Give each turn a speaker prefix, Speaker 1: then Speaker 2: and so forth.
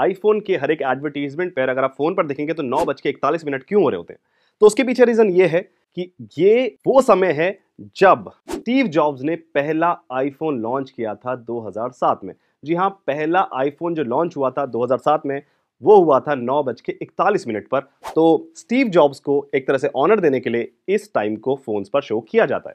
Speaker 1: iPhone के हर एक advertisement पर अगर आप फोन पर देखेंगे तो नौ बज के इकतालीस मिनट क्यों हो रहे होते हैं तो उसके पीछे रीजन ये है कि ये वो समय है जब स्टीव जॉब्स ने पहला आईफोन लॉन्च किया था 2007 में जी हाँ पहला आईफोन जो लॉन्च हुआ था 2007 में वो हुआ था नौ बज के इकतालीस मिनट पर तो स्टीव जॉब्स को एक तरह से ऑनर देने के लिए इस टाइम को फोन्स पर शो किया जाता है